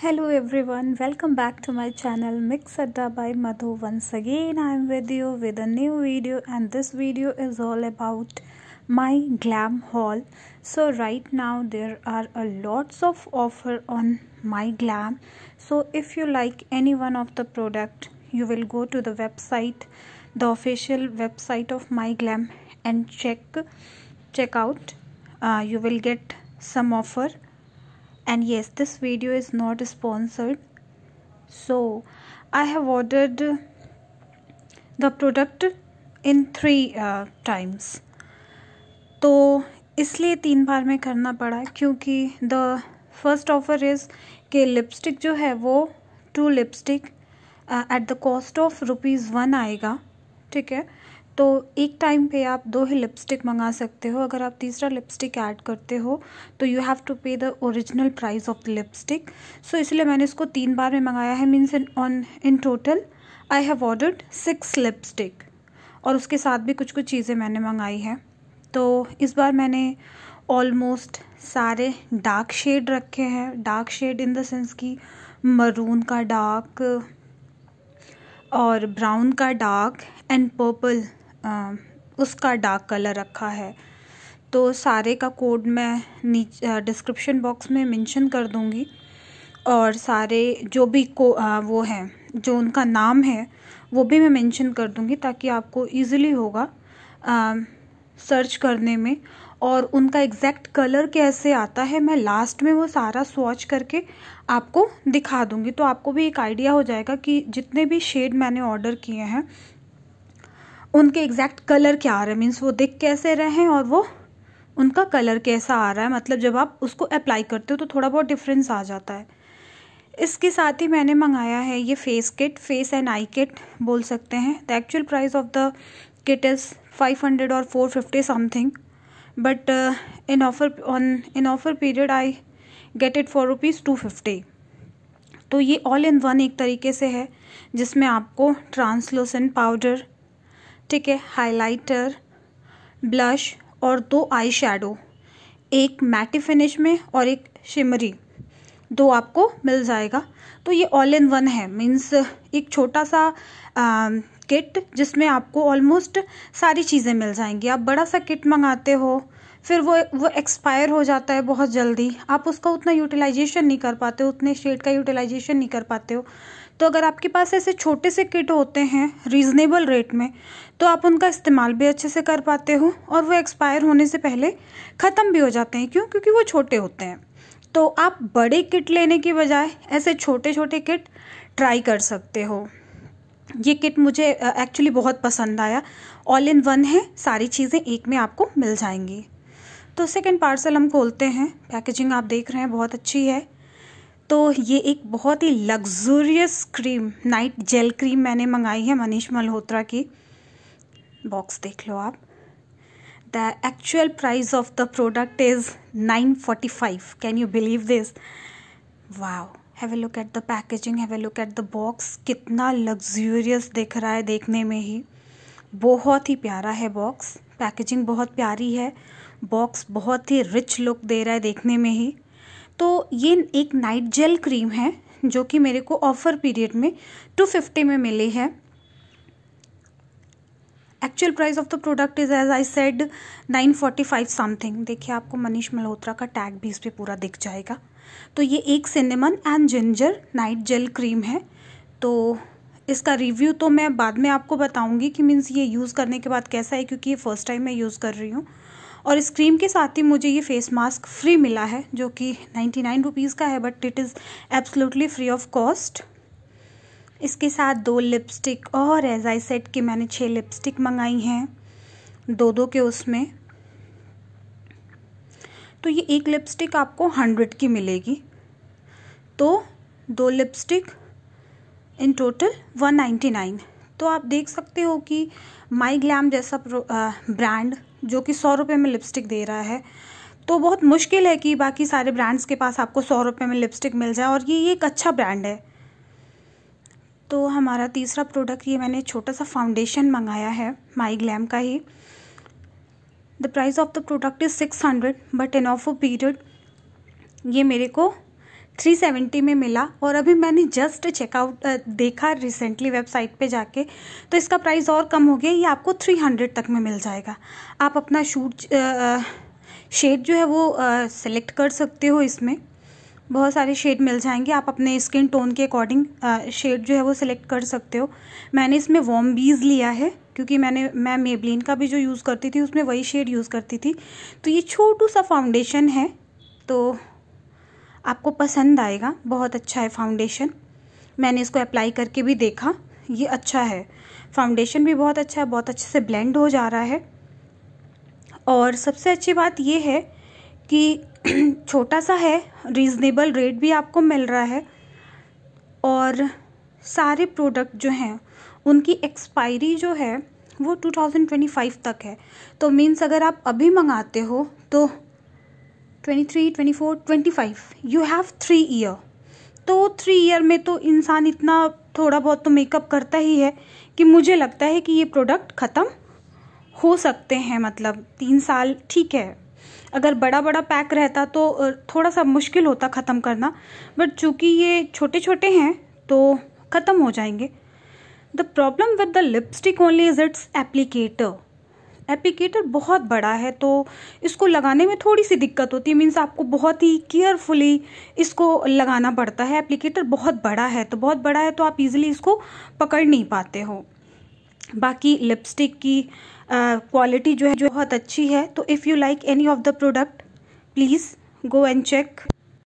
hello everyone welcome back to my channel mix adda by madhu once again i am with you with a new video and this video is all about my glam haul so right now there are a lots of offer on my glam so if you like any one of the product you will go to the website the official website of my glam and check check out uh, you will get some offer and yes this video is not sponsored so I have ordered the product in three uh, times तो इसलिए तीन बार में करना पड़ा क्योंकि the first offer is के lipstick जो है वो two lipstick at the cost of rupees one आएगा ठीक है तो एक टाइम पे आप दो ही लिपस्टिक मंगा सकते हो अगर आप तीसरा लिपस्टिक ऐड करते हो तो you have to pay the original price of the lipstick so इसलिए मैंने इसको तीन बार में मंगाया है means in on in total I have ordered six lipstick और उसके साथ भी कुछ कुछ चीज़ें मैंने मंगाई हैं तो इस बार मैंने ऑलमोस्ट सारे डार्क शेड रखे हैं dark shade in the sense कि मरून का डार्क और ब्राउन का डार्क एंड पर्पल उसका डार्क कलर रखा है तो सारे का कोड मैं नीचे डिस्क्रिप्शन बॉक्स में मेंशन कर दूँगी और सारे जो भी को आ, वो हैं जो उनका नाम है वो भी मैं मेंशन कर दूंगी ताकि आपको इजीली होगा आ, सर्च करने में और उनका एग्जैक्ट कलर कैसे आता है मैं लास्ट में वो सारा स्वॉच करके आपको दिखा दूँगी तो आपको भी एक आइडिया हो जाएगा कि जितने भी शेड मैंने ऑर्डर किए हैं उनके एग्जैक्ट कलर क्या आ रहे हैं मीन्स वो दिख कैसे रहे हैं और वो उनका कलर कैसा आ रहा है मतलब जब आप उसको अप्लाई करते हो तो थोड़ा बहुत डिफरेंस आ जाता है इसके साथ ही मैंने मंगाया है ये face kit face and eye kit बोल सकते हैं the actual price of the kit is five hundred और four fifty something but in offer on in offer period I get it for rupees two fifty तो ये all in one एक तरीके से है जिसमें आपको ट्रांसलोसन पाउडर ठीक है हाइलाइटर ब्लश और दो आई शेडो एक मैटी फिनिश में और एक शिमरी दो आपको मिल जाएगा तो ये ऑल इन वन है मीन्स एक छोटा सा आ, किट जिसमें आपको ऑलमोस्ट सारी चीज़ें मिल जाएंगी आप बड़ा सा किट मंगाते हो फिर वो वो एक्सपायर हो जाता है बहुत जल्दी आप उसका उतना यूटिलाइजेशन नहीं कर पाते हो उतने शेड का यूटिलाइजेशन नहीं कर पाते हो तो अगर आपके पास ऐसे छोटे से किट होते हैं रीज़नेबल रेट में तो आप उनका इस्तेमाल भी अच्छे से कर पाते हो और वो एक्सपायर होने से पहले ख़त्म भी हो जाते हैं क्यों क्योंकि वो छोटे होते हैं तो आप बड़े किट लेने की बजाय ऐसे छोटे छोटे किट ट्राई कर सकते हो ये किट मुझे एक्चुअली बहुत पसंद आया ऑल इन वन है सारी चीज़ें एक में आपको मिल जाएंगी तो सेकेंड पार्सल हम खोलते हैं पैकेजिंग आप देख रहे हैं बहुत अच्छी है तो ये एक बहुत ही luxurious cream night gel cream मैंने मंगाई है मनीष मल्होत्रा की बॉक्स देख लो आप the actual price of the product is nine forty five can you believe this wow have a look at the packaging have a look at the box कितना luxurious दिख रहा है देखने में ही बहुत ही प्यारा है बॉक्स पैकेजिंग बहुत प्यारी है बॉक्स बहुत ही रिच लुक दे रहा है देखने में ही तो ये एक नाइट जेल क्रीम है जो कि मेरे को ऑफ़र पीरियड में टू फिफ्टी में मिली है actual price of the product is as I said nine forty five something देखिए आपको मनीष मल्होत्रा का टैग भी इस पर पूरा दिख जाएगा तो ये एक cinnamon and ginger night gel cream है तो इसका रिव्यू तो मैं बाद में आपको बताऊंगी कि मीन्स ये यूज़ करने के बाद कैसा है क्योंकि ये फ़र्स्ट टाइम मैं यूज़ कर रही हूँ और इस क्रीम के साथ ही मुझे ये फेस मास्क फ्री मिला है जो कि नाइन्टी नाइन रुपीज़ का है but it is absolutely free of cost इसके साथ दो लिपस्टिक और एज आई सेट की मैंने छः लिपस्टिक मंगाई हैं दो दो के उसमें तो ये एक लिपस्टिक आपको हंड्रेड की मिलेगी तो दो lipstick in total one ninety nine तो आप देख सकते हो कि माई ग्लैम जैसा ब्रांड जो कि सौ रुपये में लिपस्टिक दे रहा है तो बहुत मुश्किल है कि बाकी सारे ब्रांड्स के पास आपको सौ रुपये में लिपस्टिक मिल जाए और ये एक अच्छा ब्रांड है तो हमारा तीसरा प्रोडक्ट ये मैंने छोटा सा फाउंडेशन मंगाया है माई ग्लैम का ही the price of the product is six hundred but in offer period ये मेरे को 370 में मिला और अभी मैंने जस्ट चेकआउट देखा रिसेंटली वेबसाइट पे जाके तो इसका प्राइस और कम हो गया ये आपको 300 तक में मिल जाएगा आप अपना शूट शेड जो है वो सेलेक्ट कर सकते हो इसमें बहुत सारे शेड मिल जाएंगे आप अपने स्किन टोन के अकॉर्डिंग शेड जो है वो सिलेक्ट कर सकते हो मैंने इसमें वॉम बीज लिया है क्योंकि मैंने मैं मेबलिन का भी जो यूज़ करती थी उसमें वही शेड यूज़ करती थी तो ये छोटू सा फाउंडेशन है तो आपको पसंद आएगा बहुत अच्छा है फाउंडेशन मैंने इसको अप्लाई करके भी देखा ये अच्छा है फाउंडेशन भी बहुत अच्छा है बहुत अच्छे से ब्लेंड हो जा रहा है और सबसे अच्छी बात ये है कि छोटा सा है रीज़नेबल रेट भी आपको मिल रहा है और सारे प्रोडक्ट जो हैं उनकी एक्सपायरी जो है वो 2025 तक है तो मीन्स अगर आप अभी मंगाते हो तो twenty three twenty four twenty five you have three year तो थ्री ईयर में तो इंसान इतना थोड़ा बहुत तो मेकअप करता ही है कि मुझे लगता है कि ये प्रोडक्ट ख़त्म हो सकते हैं मतलब तीन साल ठीक है अगर बड़ा बड़ा पैक रहता तो थोड़ा सा मुश्किल होता ख़त्म करना बट चूँकि ये छोटे छोटे हैं तो ख़त्म हो जाएंगे the problem with the lipstick only is its applicator applicator बहुत बड़ा है तो इसको लगाने में थोड़ी सी दिक्कत होती है मीन्स आपको बहुत ही केयरफुली इसको लगाना पड़ता है एप्लीकेटर बहुत बड़ा है तो बहुत बड़ा है तो आप इजीली इसको पकड़ नहीं पाते हो बाकी लिपस्टिक की क्वालिटी जो है जो बहुत अच्छी है तो if you like any of the product please go and check